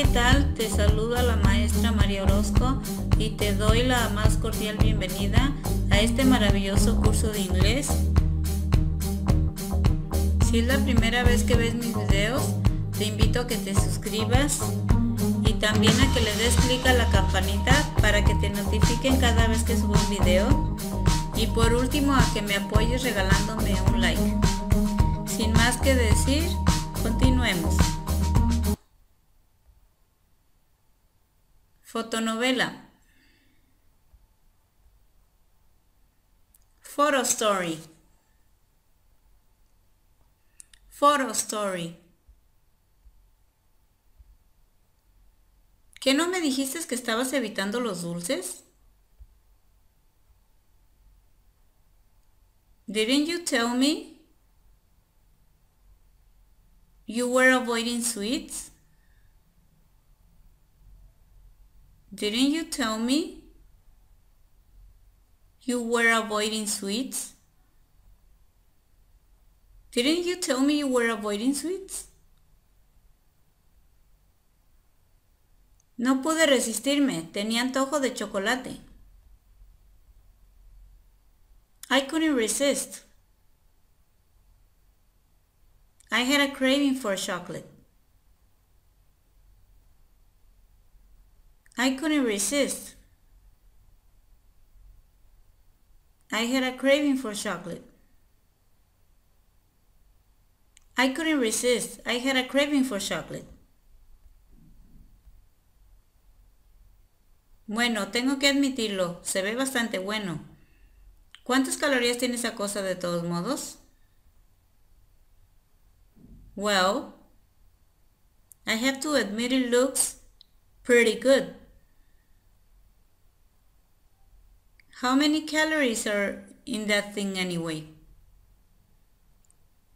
¿qué tal? Te saluda la maestra María Orozco y te doy la más cordial bienvenida a este maravilloso curso de inglés. Si es la primera vez que ves mis videos, te invito a que te suscribas y también a que le des clic a la campanita para que te notifiquen cada vez que subo un video. Y por último, a que me apoyes regalándome un like. Sin más que decir, continuemos. Fotonovela. Photo story. Photo story. ¿Que no me dijiste que estabas evitando los dulces? Didn't you tell me you were avoiding sweets? Didn't you tell me you were avoiding sweets? Didn't you tell me you were avoiding sweets? No pude resistirme, tenía antojo de chocolate. I couldn't resist. I had a craving for chocolate. I couldn't resist. I had a craving for chocolate. I couldn't resist. I had a craving for chocolate. Bueno, tengo que admitirlo, se ve bastante bueno. ¿Cuántas calorías tiene esa cosa de todos modos? Well, I have to admit it looks pretty good. How many calories are in that thing anyway?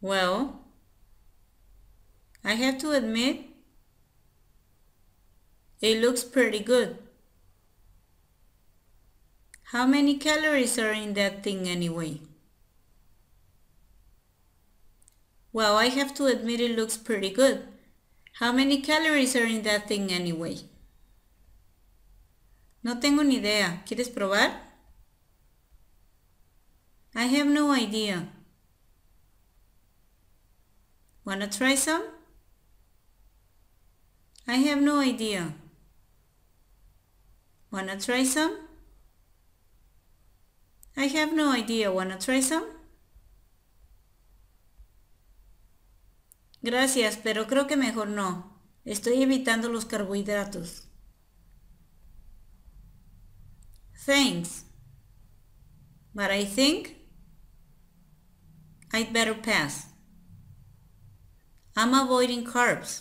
Well, I have to admit, it looks pretty good. How many calories are in that thing anyway? Well, I have to admit it looks pretty good. How many calories are in that thing anyway? No tengo ni idea. ¿Quieres probar? I have no idea. Wanna try some? I have no idea. Wanna try some? I have no idea. Wanna try some? Gracias, pero creo que mejor no. Estoy evitando los carbohidratos. Thanks. But I think I'd better pass. I'm avoiding carbs.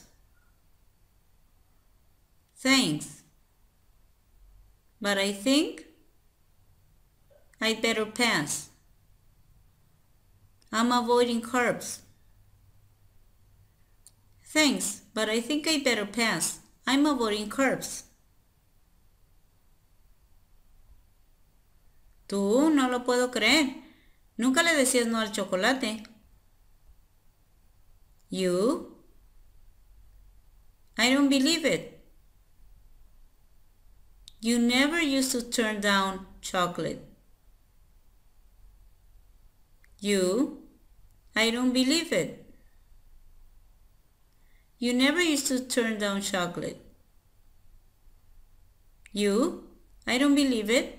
Thanks. But I think I'd better pass. I'm avoiding carbs. Thanks, but I think I would better pass. I'm avoiding carbs. Tú, no lo puedo creer. Nunca le decías no al chocolate. You? I don't believe it. You never used to turn down chocolate. You? I don't believe it. You never used to turn down chocolate. You? I don't believe it.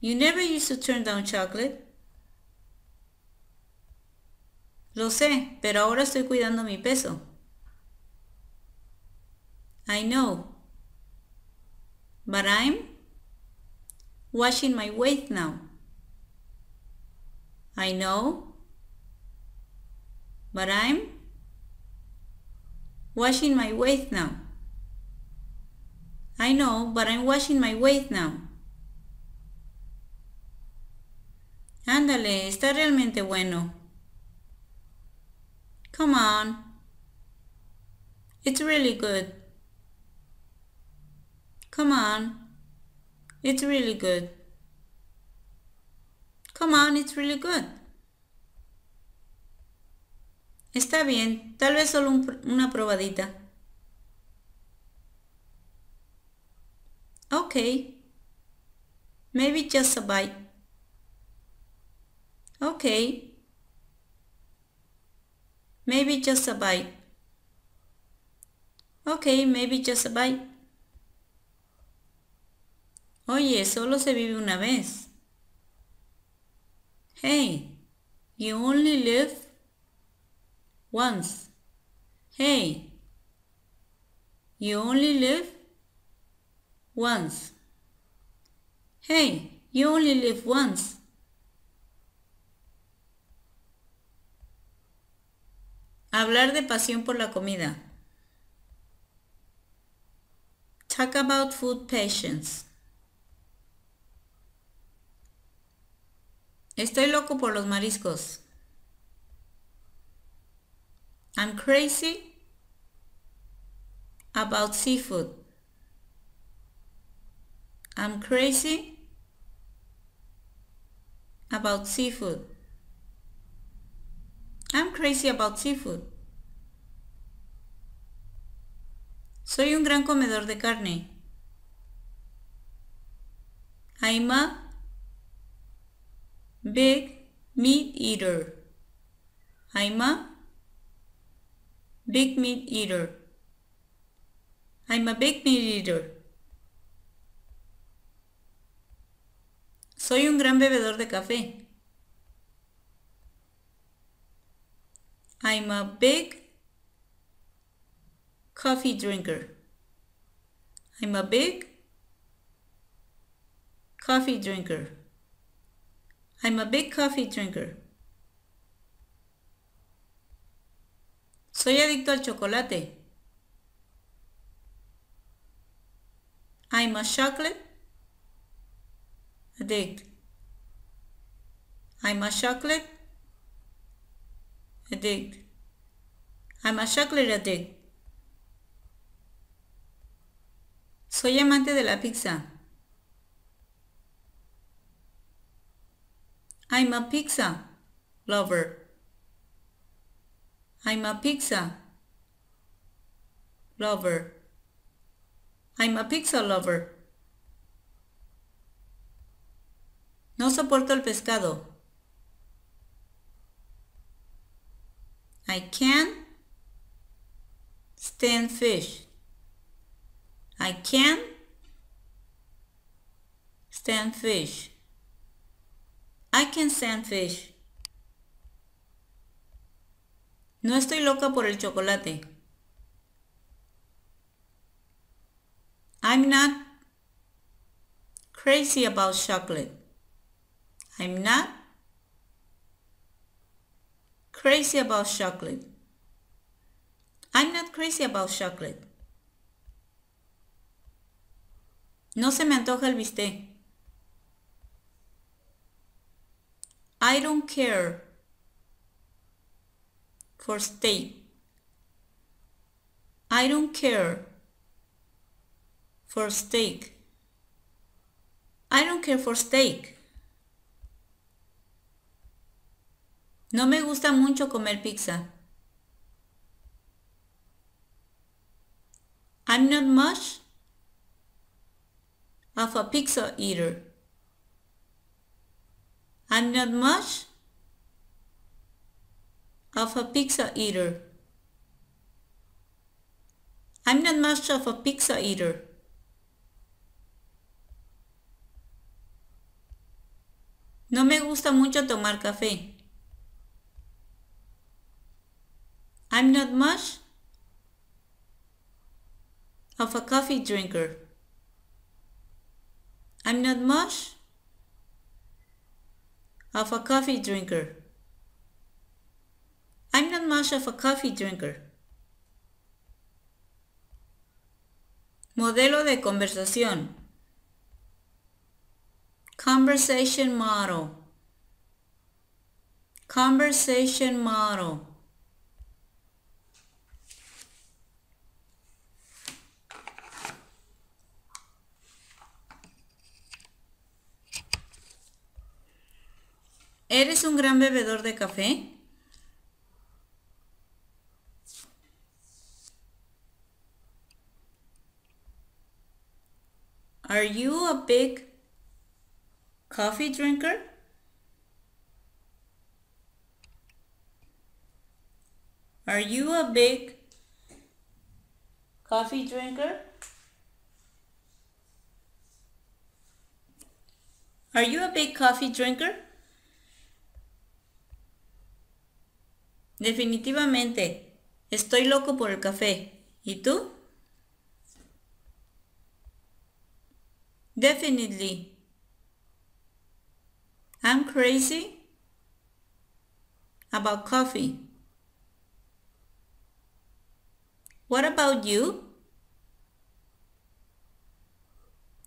You never used to turn down chocolate. Lo sé, pero ahora estoy cuidando mi peso. I know. But I'm washing my weight now. I know. But I'm washing my weight now. I know, but I'm washing my weight now. Ándale, está realmente bueno. Come on. It's really good. Come on. It's really good. Come on, it's really good. Está bien, tal vez solo un, una probadita. Okay. Maybe just a bite. Okay. Maybe just a bite. Ok, maybe just a bite. Oye, solo se vive una vez. Hey, you only live once. Hey, you only live once. Hey, you only live once. Hablar de pasión por la comida. Talk about food patience. Estoy loco por los mariscos. I'm crazy about seafood. I'm crazy about seafood. I'm crazy about seafood. Soy un gran comedor de carne. I'm a big meat eater. I'm a big meat eater. I'm a big meat eater. Soy un gran bebedor de café. I'm a big coffee drinker. I'm a big coffee drinker. I'm a big coffee drinker. Soy adicto al chocolate. I'm a chocolate addict. I'm a chocolate addict. I'm a chocolate addict. Soy amante de la pizza. I'm a pizza lover. I'm a pizza lover. I'm a pizza lover. No soporto el pescado. I can stand fish. I can stand fish. I can stand fish. No estoy loca por el chocolate. I'm not crazy about chocolate. I'm not crazy about chocolate. I'm not crazy about chocolate. No se me antoja el bistec. I don't care for steak. I don't care for steak. I don't care for steak. No me gusta mucho comer pizza. I'm not much of a pizza eater. I'm not much of a pizza eater. I'm not much of a pizza eater. No me gusta mucho tomar café. I'm not much of a coffee drinker. I'm not much of a coffee drinker. I'm not much of a coffee drinker. Modelo de conversación. Conversation model. Conversation model. ¿Eres un gran bebedor de café? Are you a big coffee drinker? Are you a big coffee drinker? Are you a big coffee drinker? Definitivamente, estoy loco por el café. ¿Y tú? Definitely. I'm crazy about coffee. What about you?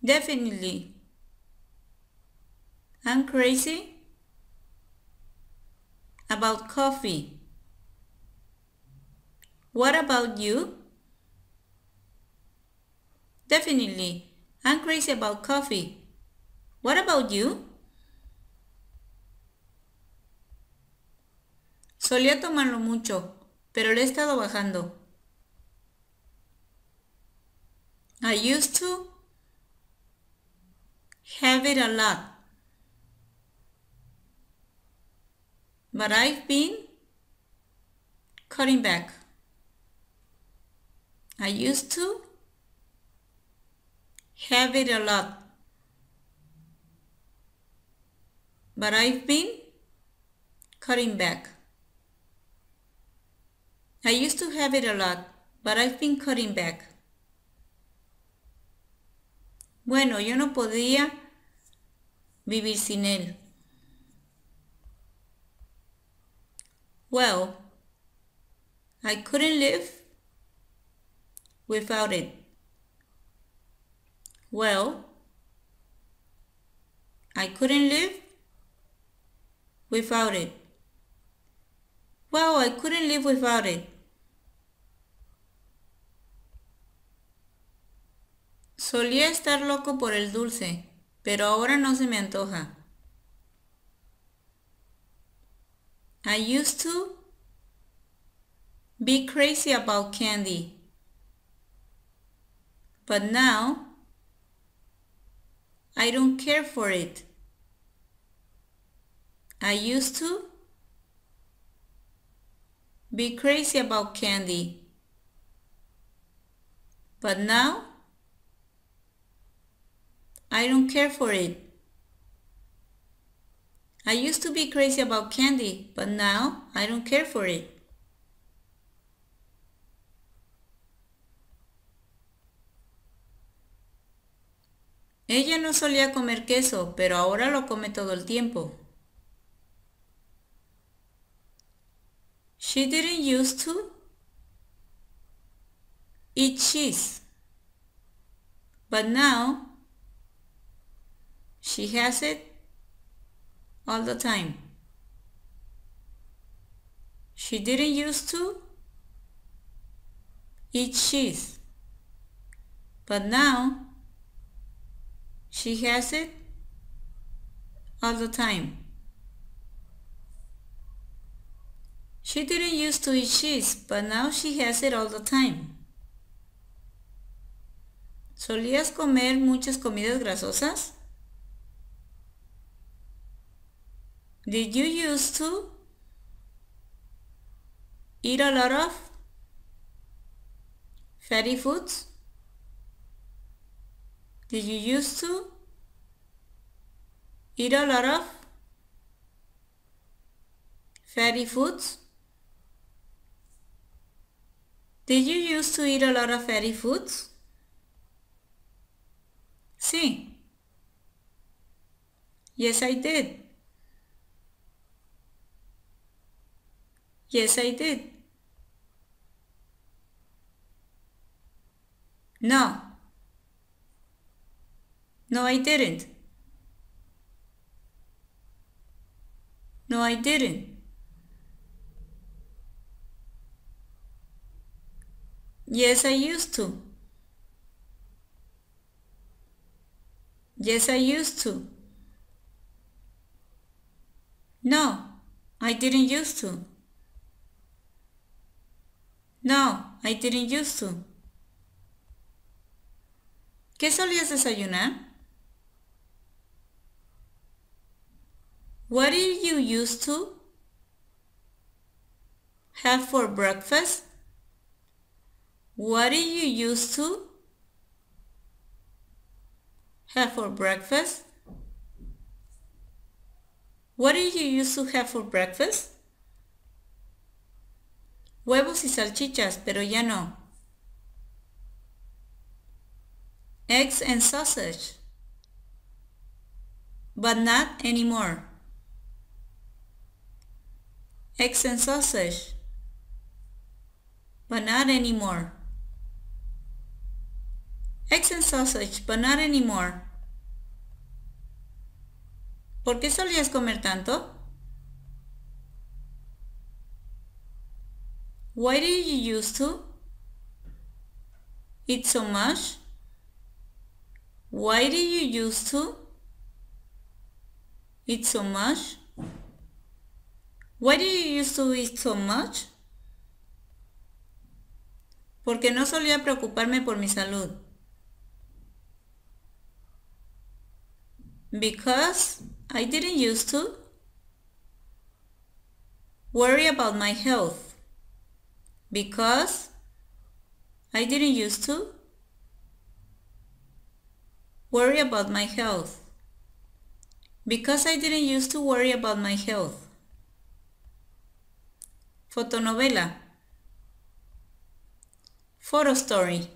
Definitely. I'm crazy about coffee. What about you? Definitely. I'm crazy about coffee. What about you? Solía tomarlo mucho, pero le he estado bajando. I used to have it a lot. But I've been cutting back. I used to have it a lot. But I've been cutting back. I used to have it a lot, but I've been cutting back. Bueno, yo no podía vivir sin él. Well, I couldn't live without it. Well, I couldn't live without it. Well, I couldn't live without it. Solía estar loco por el dulce, pero ahora no se me antoja. I used to be crazy about candy. But now, I don't care for it. I used to be crazy about candy. But now, I don't care for it. I used to be crazy about candy, but now I don't care for it. Ella no solía comer queso, pero ahora lo come todo el tiempo. She didn't used to eat cheese, but now she has it all the time. She didn't used to eat cheese, but now She has it all the time. She didn't used to eat cheese, but now she has it all the time. ¿Solías comer muchas comidas grasosas? Did you used to eat a lot of fatty foods? Did you used to eat a lot of fatty foods? Did you used to eat a lot of fatty foods? See. Yes, I did. Yes, I did. No. No, I didn't. No, I didn't. Yes, I used to. Yes, I used to. No, I didn't used to. No, I didn't used to. ¿Qué solías desayunar? What did you used to have for breakfast? What did you used to have for breakfast? What did you used to have for breakfast? Huevos y salchichas, pero ya no. Eggs and sausage, but not anymore eggs and sausage. But not anymore. Eggs and sausage, but not anymore. ¿Por qué solías comer tanto? Why did you used to eat so much? Why did you used to eat so much? Why do you used to eat so much? Porque no solía preocuparme por mi salud. Because I didn't used to worry about my health. Because I didn't used to worry about my health. Because I didn't used to worry about my health. fotonovela, photo story,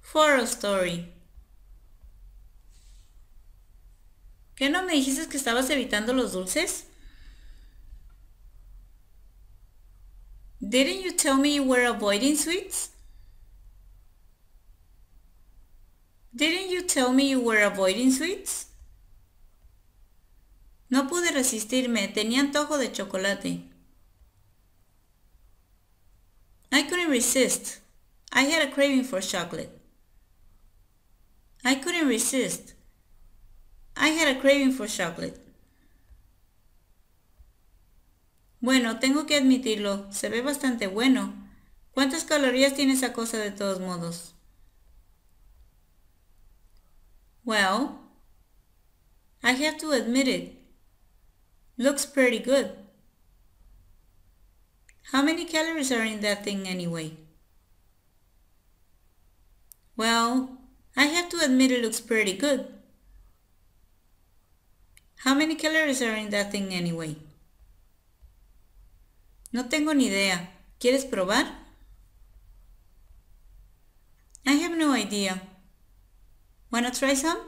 photo story. ¿Qué no me dijiste que estabas evitando los dulces? Didn't you tell me you were avoiding sweets? Didn't you tell me you were avoiding sweets? No pude resistirme, tenía antojo de chocolate. I couldn't resist. I had a craving for chocolate. I couldn't resist. I had a craving for chocolate. Bueno, tengo que admitirlo, se ve bastante bueno. ¿Cuántas calorías tiene esa cosa de todos modos? Well, I have to admit it. Looks pretty good. How many calories are in that thing anyway? Well, I have to admit it looks pretty good. How many calories are in that thing anyway? No tengo ni idea. ¿Quieres probar? I have no idea. Wanna try some?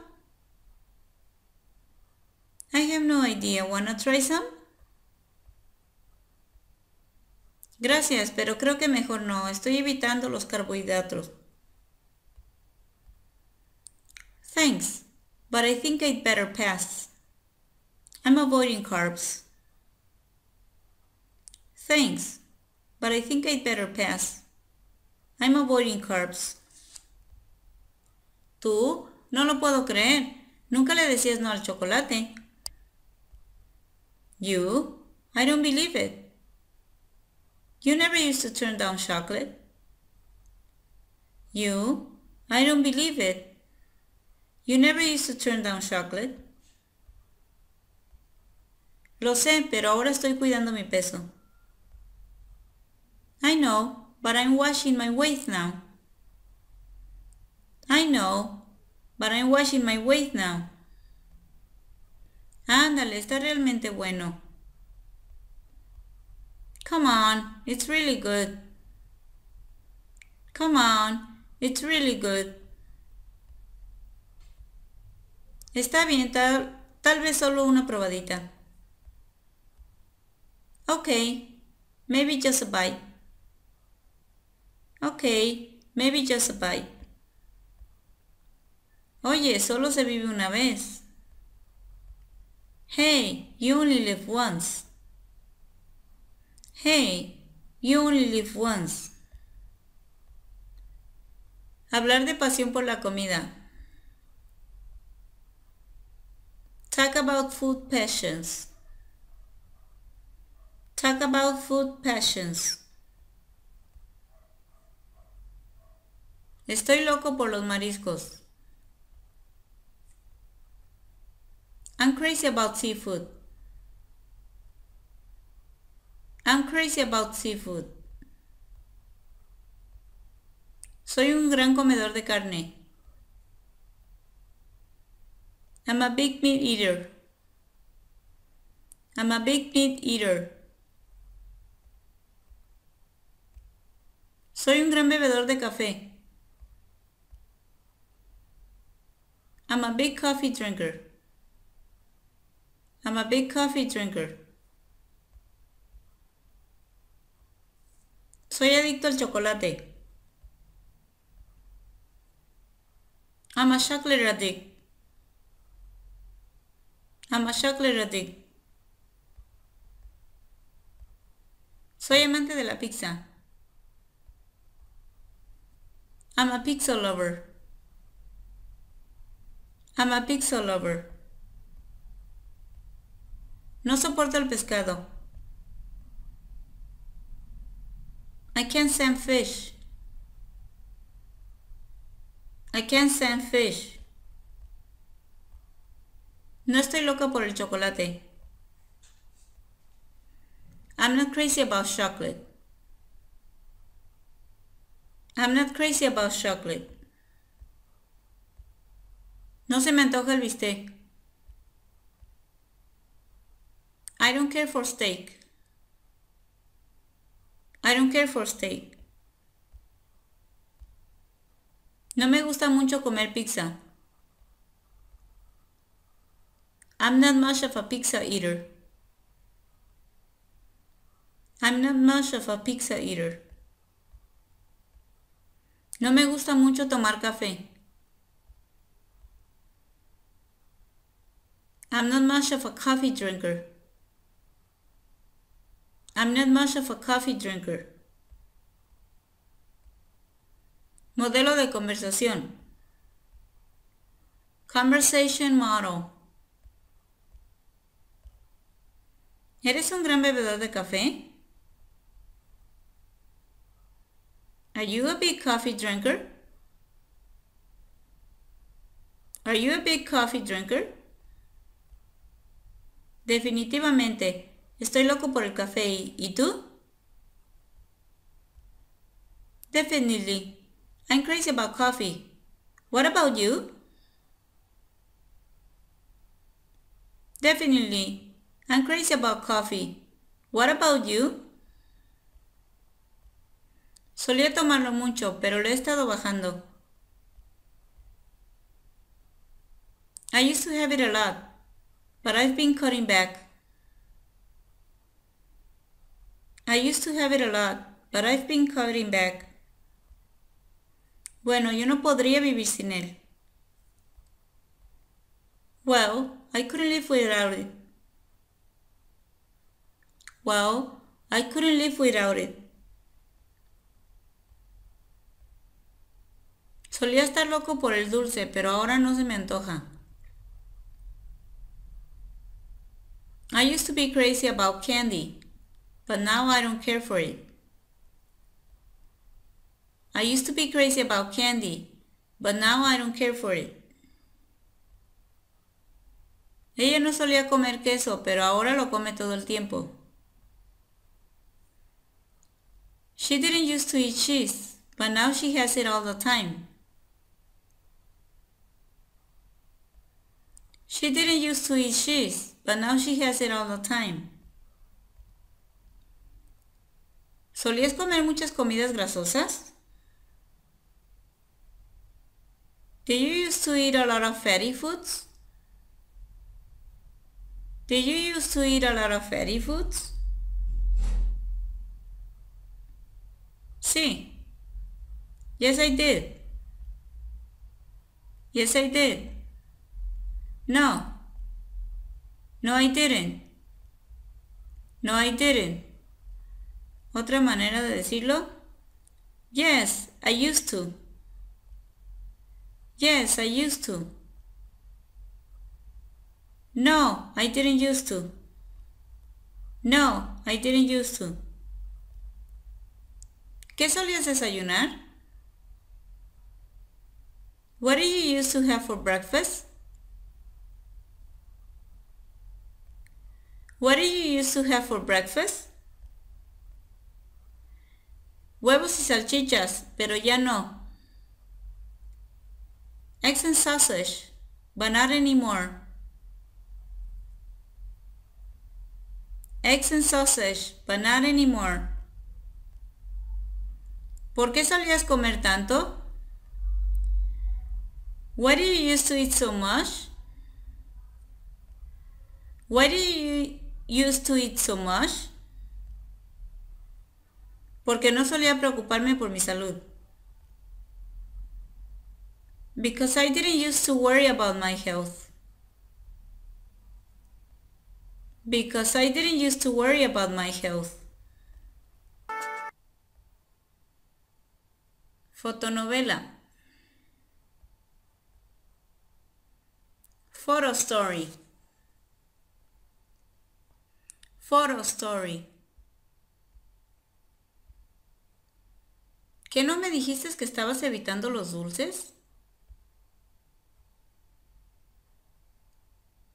I have no idea. Wanna try some? Gracias, pero creo que mejor no. Estoy evitando los carbohidratos. Thanks, but I think I'd better pass. I'm avoiding carbs. Thanks, but I think I'd better pass. I'm avoiding carbs. Tú, no lo puedo creer. Nunca le decías no al chocolate. You? I don't believe it. You never used to turn down chocolate. You? I don't believe it. You never used to turn down chocolate. Lo sé, pero ahora estoy cuidando mi peso. I know, but I'm watching my weight now. I know, but I'm watching my weight now. Ándale, está realmente bueno. Come on, it's really good. Come on, it's really good. Está bien, tal, vez solo una probadita. Okay, maybe just a bite. Okay, maybe just a bite. Oye, solo se vive una vez. Hey, you only live once. Hey, you only live once. Hablar de pasión por la comida. Talk about food passions. Talk about food passions. Estoy loco por los mariscos. I'm crazy about seafood. I'm crazy about seafood. Soy un gran comedor de carne. I'm a big meat eater. I'm a big meat eater. Soy un gran bebedor de café. I'm a big coffee drinker. I'm a big coffee drinker. Soy adicto al chocolate. I'm a chocolate addict. I'm a chocolate addict. Soy amante de la pizza. I'm a pizza lover. I'm a pizza lover. No soporto el pescado. I can't send fish. I can't send fish. No estoy loca por el chocolate. I'm not crazy about chocolate. I'm not crazy about chocolate. No se me antoja el bistec. I don't care for steak. I don't care for steak. No me gusta mucho comer pizza. I'm not much of a pizza eater. I'm not much of a pizza eater. No me gusta mucho tomar café. I'm not much of a coffee drinker. I'm not much of a coffee drinker. Modelo de conversación. Conversation model. ¿Eres un gran bebedor de café? Are you a big coffee drinker? Are you a big coffee drinker? Definitivamente. Estoy loco por el café. ¿Y tú? Definitely. I'm crazy about coffee. What about you? Definitely. I'm crazy about coffee. What about you? Solía tomarlo mucho, pero lo he estado bajando. I used to have it a lot, but I've been cutting back. I used to have it a lot, but I've been cutting back. Bueno, yo no podría vivir sin él. Well, I couldn't live without it. Well, I couldn't live without it. Solía estar loco por el dulce, pero ahora no se me antoja. I used to be crazy about candy. but now I don't care for it. I used to be crazy about candy, but now I don't care for it. Ella no solía comer queso, pero ahora lo come todo el tiempo. She didn't used to eat cheese, but now she has it all the time. She didn't used to eat cheese, but now she has it all the time. ¿Solías comer muchas comidas grasosas? Did you used to eat a lot of fatty foods? Did you used to eat a lot of fatty foods? Sí. Yes, I did. Yes, I did. No. No, I didn't. No, I didn't. Otra manera de decirlo. Yes, I used to. Yes, I used to. No, I didn't used to. No, I didn't used to. ¿Qué solías desayunar? What did you used to have for breakfast? What did you used to have for breakfast? Huevos y salchichas, pero ya no. Eggs and sausage, but not anymore. Eggs and sausage, but not anymore. ¿Por qué solías comer tanto? Why do you used to eat so much? Why do you used to eat so much? porque no solía preocuparme por mi salud. Because I didn't used to worry about my health. Because I didn't used to worry about my health. Fotonovela. Photo story. Photo story. ¿Qué no me dijiste que estabas evitando los dulces?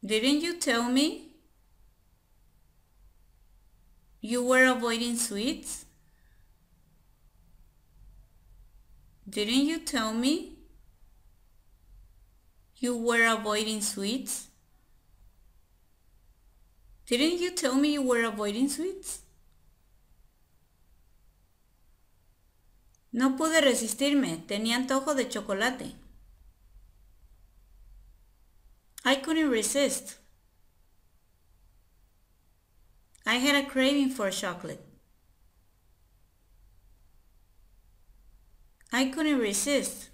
Didn't you tell me you were avoiding sweets? Didn't you tell me you were avoiding sweets? Didn't you tell me you were avoiding sweets? No pude resistirme, tenía antojo de chocolate. I couldn't resist. I had a craving for chocolate. I couldn't resist.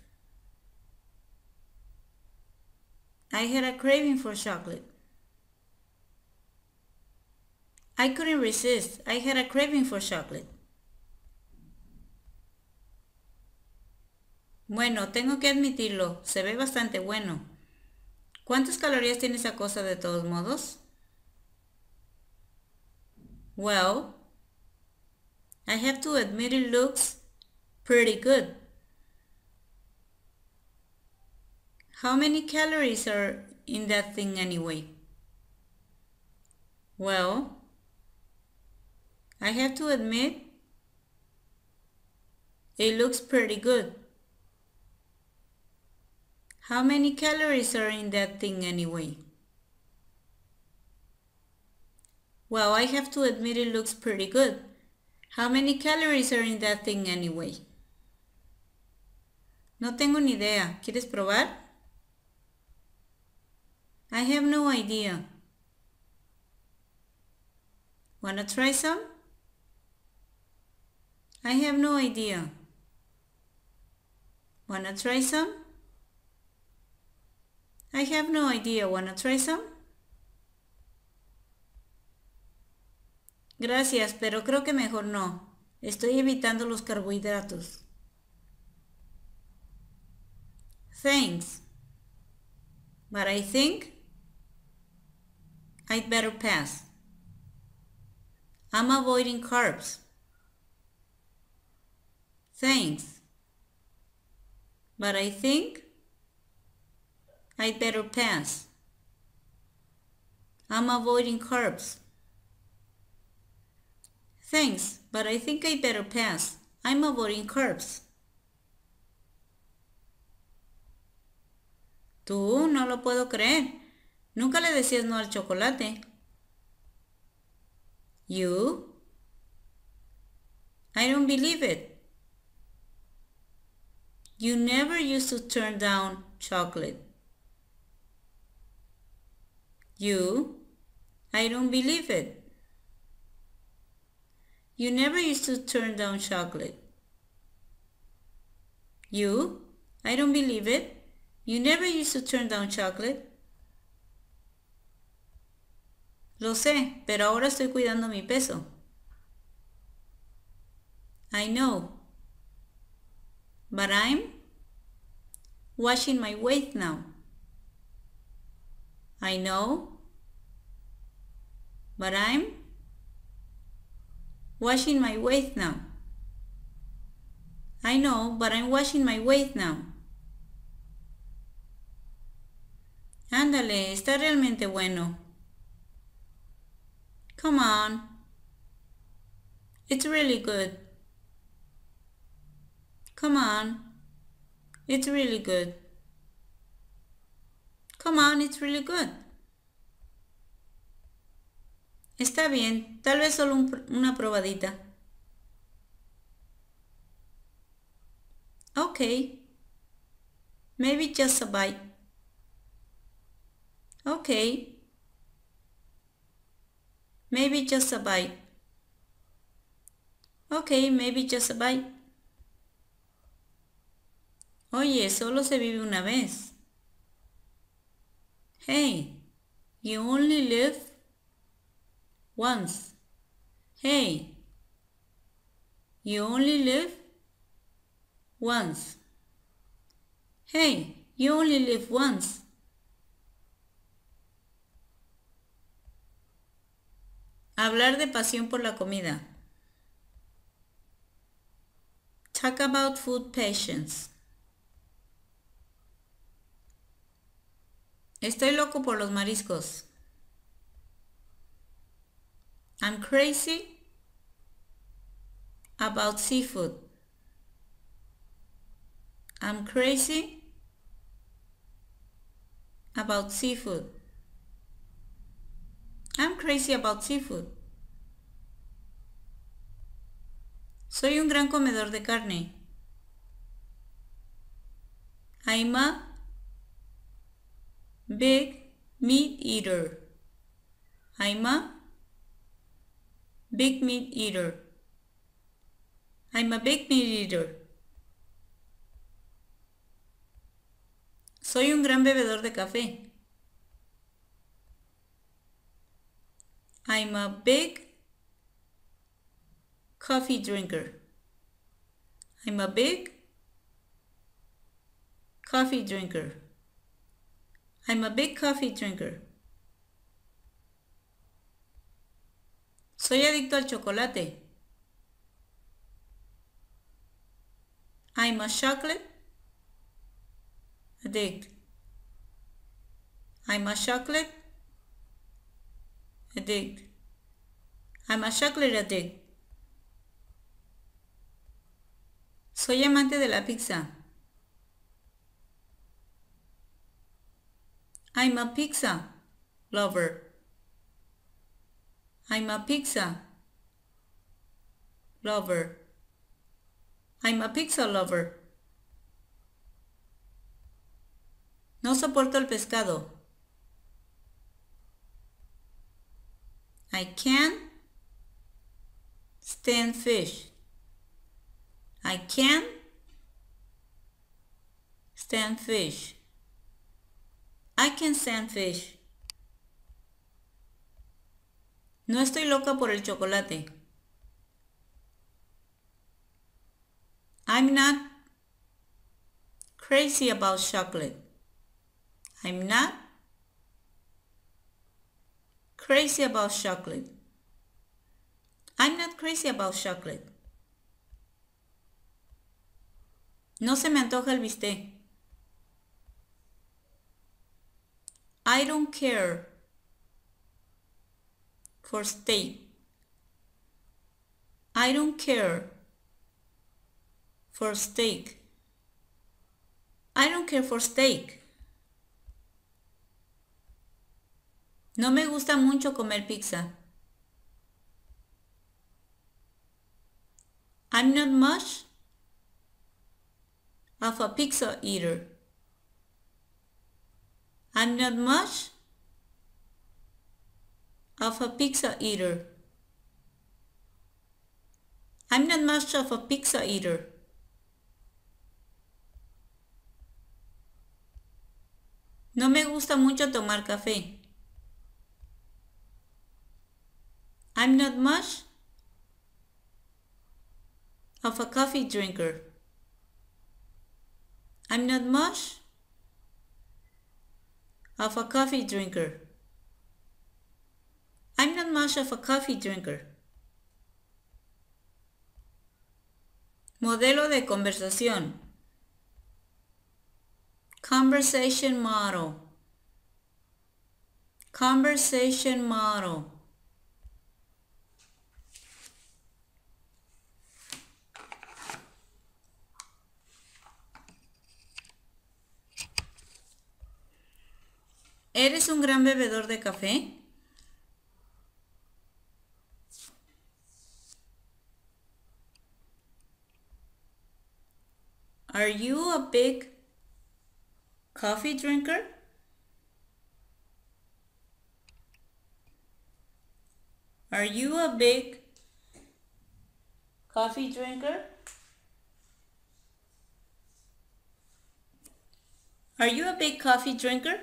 I had a craving for chocolate. I couldn't resist. I had a craving for chocolate. Bueno, tengo que admitirlo, se ve bastante bueno. ¿Cuántas calorías tiene esa cosa de todos modos? Well, I have to admit it looks pretty good. How many calories are in that thing anyway? Well, I have to admit it looks pretty good. How many calories are in that thing anyway? Well, I have to admit it looks pretty good. How many calories are in that thing anyway? No tengo ni idea. ¿Quieres probar? I have no idea. Wanna try some? I have no idea. Wanna try some? I have no idea. Wanna try some? Gracias, pero creo que mejor no. Estoy evitando los carbohidratos. Thanks. But I think I'd better pass. I'm avoiding carbs. Thanks. But I think I better pass. I'm avoiding curbs. Thanks, but I think I better pass. I'm avoiding curbs. Tú, no lo puedo creer. Nunca le decías no al chocolate. You? I don't believe it. You never used to turn down chocolate. You, I don't believe it. You never used to turn down chocolate. You, I don't believe it. You never used to turn down chocolate. Lo sé, pero ahora estoy cuidando mi peso. I know. But I'm watching my weight now. I know but I'm washing my waist now. I know, but I'm washing my waist now. Ándale, está realmente bueno. Come on. It's really good. Come on. It's really good. Come on, it's really good. Está bien, tal vez solo una probadita. Okay. Maybe just a bite. Okay. Maybe just a bite. Okay, maybe just a bite. Oye, solo se vive una vez. Hey, you only live once. Hey, you only live once. Hey, you only live once. Hablar de pasión por la comida. Talk about food patience. Estoy loco por los mariscos. I'm crazy about seafood. I'm crazy about seafood. I'm crazy about seafood. Soy un gran comedor de carne. I'm a big meat eater. I'm a Big meat eater. I'm a big meat eater. Soy un gran bebedor de café. I'm a big coffee drinker. I'm a big coffee drinker. I'm a big coffee drinker. Soy adicto al chocolate. I'm a chocolate addict. I'm a chocolate addict. I'm a chocolate addict. Soy amante de la pizza. I'm a pizza lover. I'm a pizza lover. I'm a pizza lover. No soporto el pescado. I can't stand fish. I can't stand fish. I can stand fish. No estoy loca por el chocolate. I'm not crazy about chocolate. I'm not crazy about chocolate. I'm not crazy about chocolate. No se me antoja el bistec. I don't care for stay. I don't care for steak. I don't care for steak. No me gusta mucho comer pizza. I'm not much of a pizza eater. I'm not much of a pizza eater. I'm not much of a pizza eater. No me gusta mucho tomar café. I'm not much of a coffee drinker. I'm not much of a coffee drinker. I'm not much of a coffee drinker. Modelo de conversación. Conversation model. Conversation model. ¿Eres un gran bebedor de café? Are you a big coffee drinker? Are you a big coffee drinker? Are you a big coffee drinker?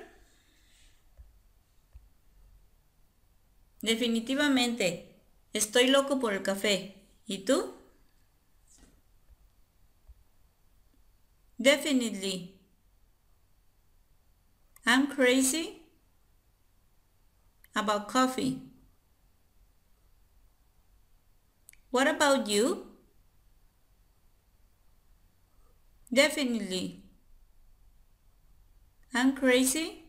Definitivamente, estoy loco por el café. ¿Y tú? Definitely. I'm crazy about coffee. What about you? Definitely. I'm crazy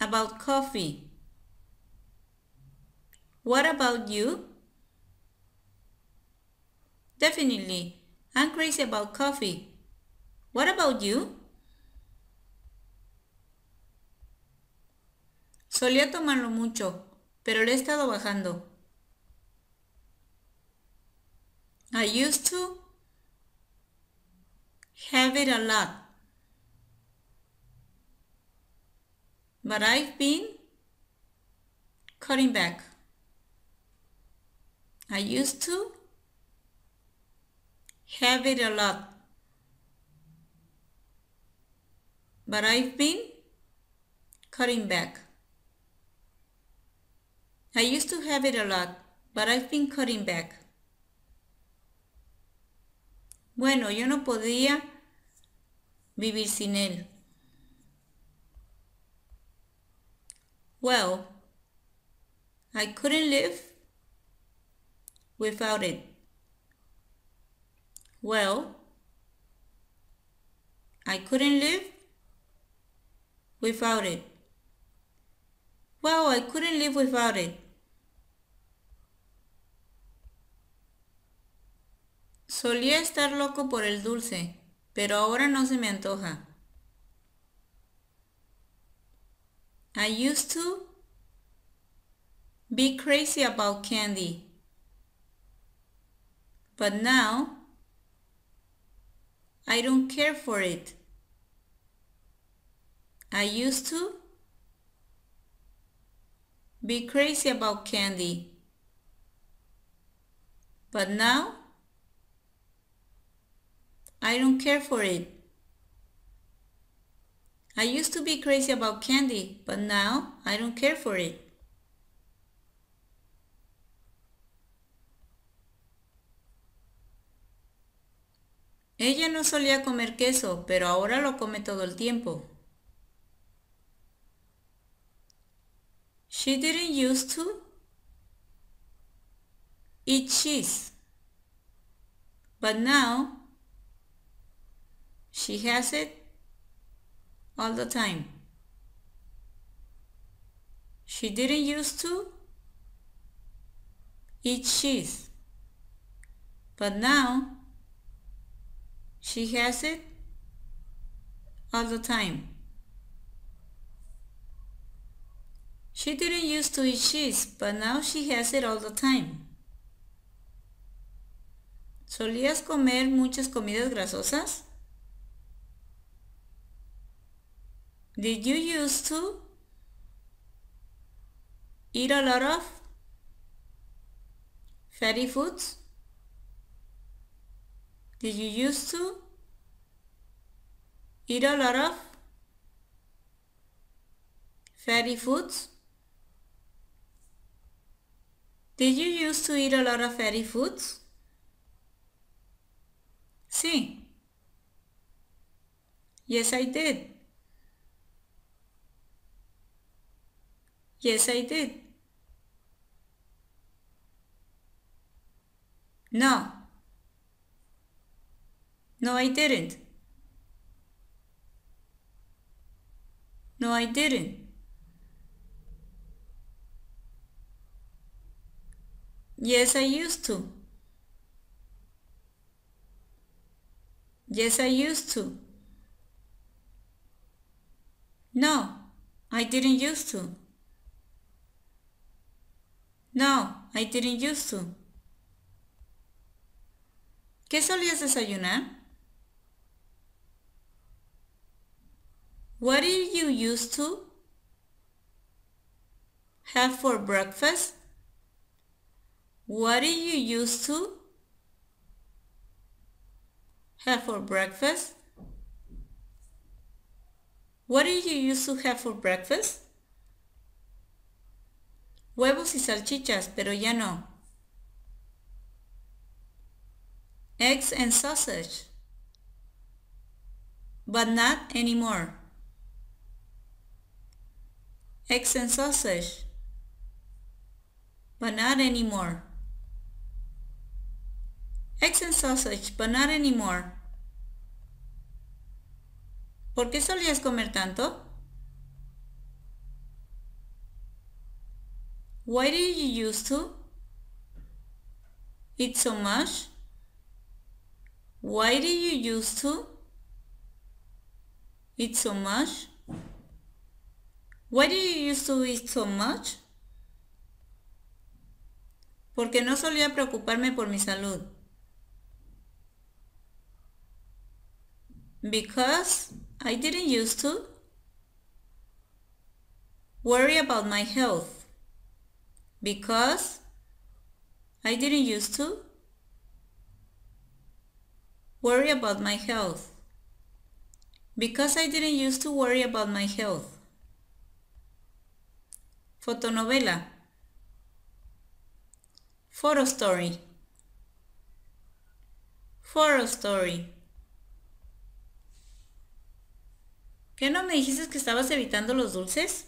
about coffee. What about you? Definitely. I'm crazy about coffee. What about you? Solía tomarlo mucho, pero le he estado bajando. I used to have it a lot. But I've been cutting back. I used to have it a lot. But I've been cutting back. I used to have it a lot, but I've been cutting back. Bueno, yo no podía vivir sin él. Well, I couldn't live without it. Well, I couldn't live without it. Well, I couldn't live without it. Solía estar loco por el dulce, pero ahora no se me antoja. I used to be crazy about candy, but now I don't care for it. I used to be crazy about candy. But now, I don't care for it. I used to be crazy about candy, but now I don't care for it. Ella no solía comer queso, pero ahora lo come todo el tiempo. She didn't used to eat cheese, but now she has it all the time. She didn't used to eat cheese, but now She has it all the time. She didn't used to eat cheese, but now she has it all the time. ¿Solías comer muchas comidas grasosas? Did you used to eat a lot of fatty foods? Did you used to eat a lot of fatty foods? Did you used to eat a lot of fatty foods? Sí. Yes, I did. Yes, I did. No. No, I didn't. No, I didn't. Yes, I used to. Yes, I used to. No, I didn't used to. No, I didn't used to. ¿Qué solías desayunar? What did you used to have for breakfast? What did you used to have for breakfast? What did you used to have for breakfast? Huevos y salchichas, pero ya no. Eggs and sausage, but not anymore eggs and sausage. But not anymore. Eggs and sausage, but not anymore. ¿Por qué solías comer tanto? Why did you used to eat so much? Why did you used to eat so much? Why do you used to eat so much? Porque no solía preocuparme por mi salud. Because I didn't used to worry about my health. Because I didn't used to worry about my health. Because I didn't used to worry about my health. fotonovela, photo story, photo story. ¿Qué no me dijiste que estabas evitando los dulces?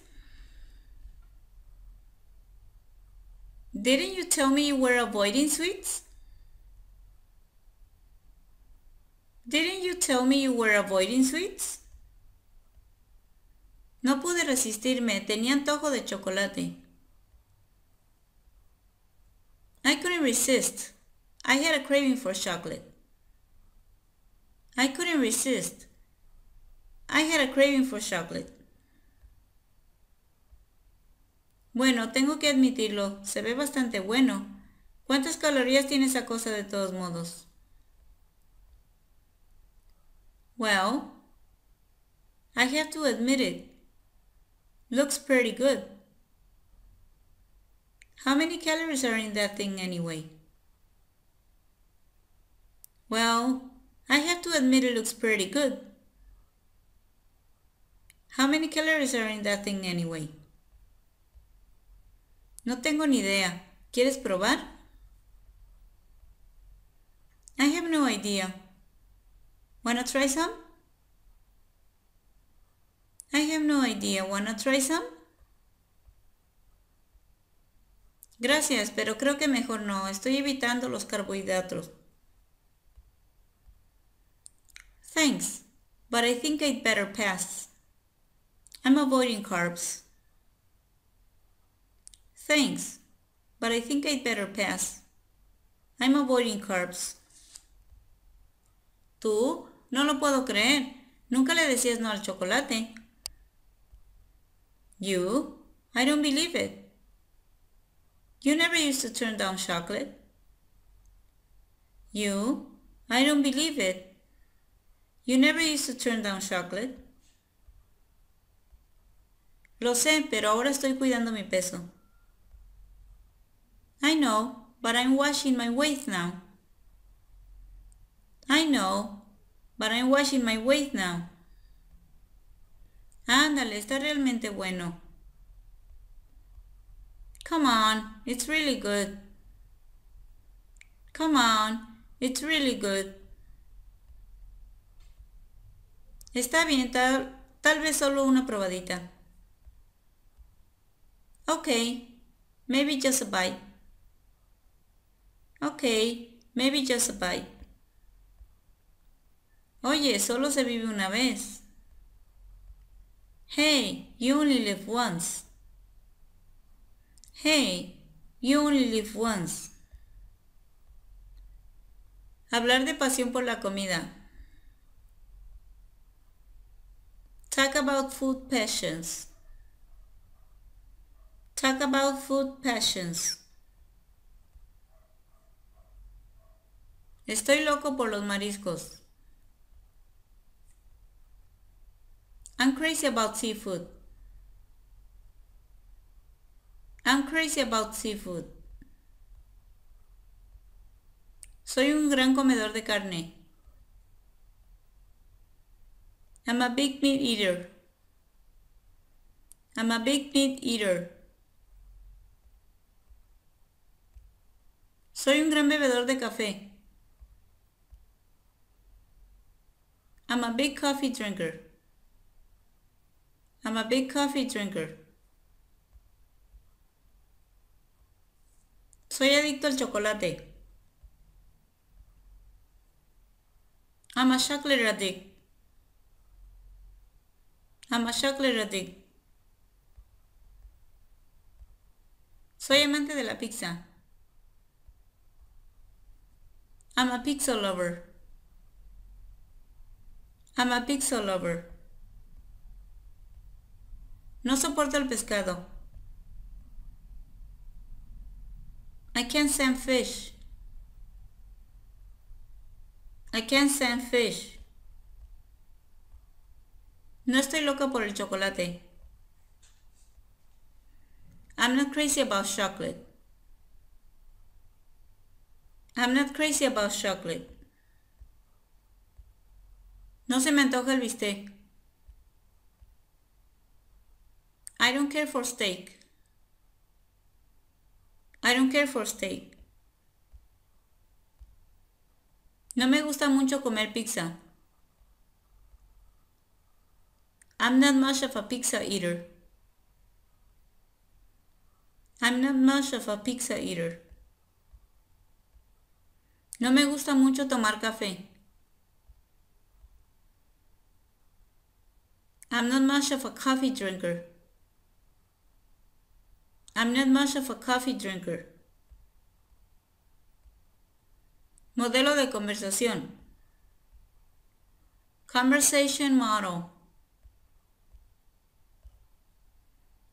Didn't you tell me you were avoiding sweets? Didn't you tell me you were avoiding sweets? No pude resistirme, tenía antojo de chocolate. I couldn't resist. I had a craving for chocolate. I couldn't resist. I had a craving for chocolate. Bueno, tengo que admitirlo, se ve bastante bueno. ¿Cuántas calorías tiene esa cosa de todos modos? Well, I have to admit it. Looks pretty good. How many calories are in that thing anyway? Well, I have to admit it looks pretty good. How many calories are in that thing anyway? No tengo ni idea. ¿Quieres probar? I have no idea. Wanna try some? no idea. Wanna try some? Gracias, pero creo que mejor no. Estoy evitando los carbohidratos. Thanks, but I think I'd better pass. I'm avoiding carbs. Thanks, but I think I'd better pass. I'm avoiding carbs. ¿Tú? No lo puedo creer. Nunca le decías no al chocolate. You? I don't believe it. You never used to turn down chocolate. You? I don't believe it. You never used to turn down chocolate. Lo sé, pero ahora estoy cuidando mi peso. I know, but I'm watching my weight now. I know, but I'm watching my weight now. Ándale, está realmente bueno. Come on, it's really good. Come on, it's really good. Está bien, tal, vez solo una probadita. Okay, maybe just a bite. Okay, maybe just a bite. Oye, solo se vive una vez. Hey, you only live once. Hey, you only live once. Hablar de pasión por la comida. Talk about food passions. Talk about food passions. Estoy loco por los mariscos. I'm crazy about seafood. I'm crazy about seafood. Soy un gran comedor de carne. I'm a big meat eater. I'm a big meat eater. Soy un gran bebedor de café. I'm a big coffee drinker. I'm a big coffee drinker. Soy adicto al chocolate. I'm a chocolate addict. I'm a chocolate addict. Soy amante de la pizza. I'm a pizza lover. I'm a pizza lover. No soporto el pescado. I can't send fish. I can't send fish. No estoy loca por el chocolate. I'm not crazy about chocolate. I'm not crazy about chocolate. No se me antoja el bistec. I don't care for steak. I don't care for steak. No me gusta mucho comer pizza. I'm not much of a pizza eater. I'm not much of a pizza eater. No me gusta mucho tomar café. I'm not much of a coffee drinker. I'm not much of a coffee drinker. Modelo de conversación. Conversation model.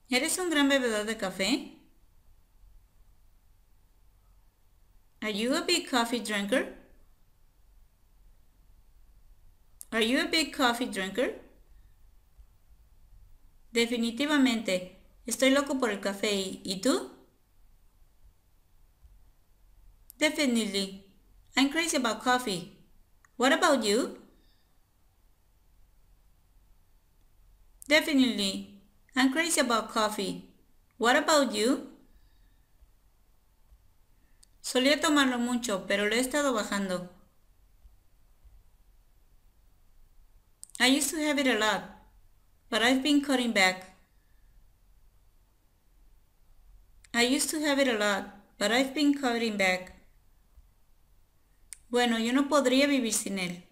¿Eres un gran bebedor de café? Are you a big coffee drinker? Are you a big coffee drinker? Definitivamente. Estoy loco por el café y, tú? Definitely. I'm crazy about coffee. What about you? Definitely. I'm crazy about coffee. What about you? Solía tomarlo mucho, pero lo he estado bajando. I used to have it a lot, but I've been cutting back. I used to have it a lot, but I've been cutting back. Bueno, yo no podría vivir sin él.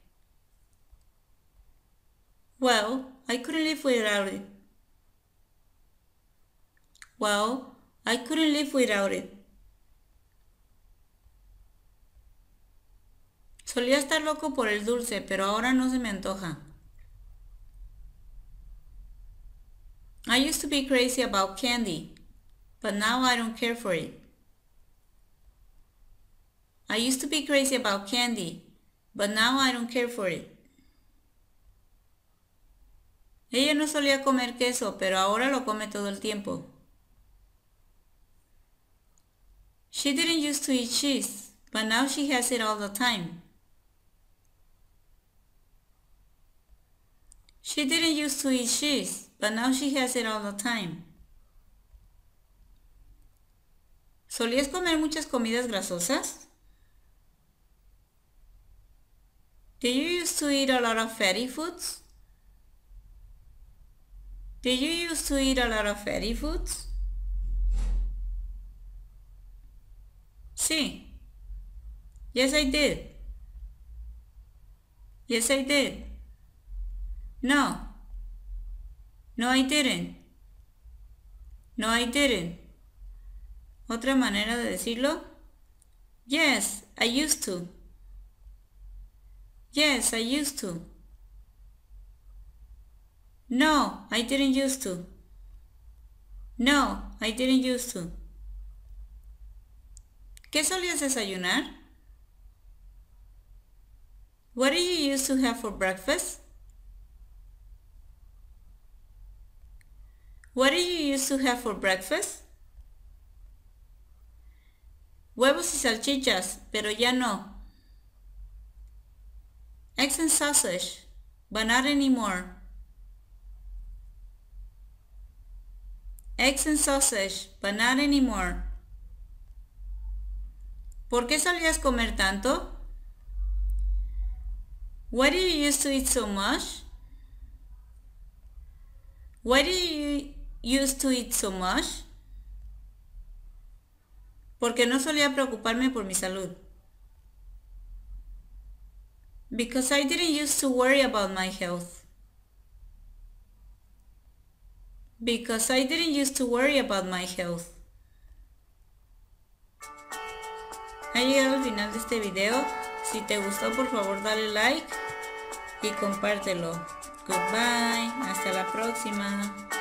Well, I couldn't live without it. Well, I couldn't live without it. Solía estar loco por el dulce, pero ahora no se me antoja. I used to be crazy about candy, but now I don't care for it. I used to be crazy about candy, but now I don't care for it. Ella no solía comer queso, pero ahora lo come todo el tiempo. She didn't used to eat cheese, but now she has it all the time. She didn't used to eat cheese, but now she has it all the time. ¿Solías comer muchas comidas grasosas? Did you used to eat a lot of fatty foods? Did you used to eat a lot of fatty foods? Sí. Yes, I did. Yes, I did. No. No, I didn't. No, I didn't. Otra manera de decirlo, yes, I used to. Yes, I used to. No, I didn't used to. No, I didn't used to. ¿Qué solías desayunar? What did you used to have for breakfast? What did you used to have for breakfast? Huevos y salchichas, pero ya no. Eggs and sausage, but not anymore. Eggs and sausage, but not anymore. ¿Por qué solías comer tanto? Why do you used to eat so much? Why do you used to eat so much? porque no solía preocuparme por mi salud. Because I didn't used to worry about my health. Because I didn't used to worry about my health. Ha llegado al final de este video. Si te gustó, por favor dale like y compártelo. Goodbye. Hasta la próxima.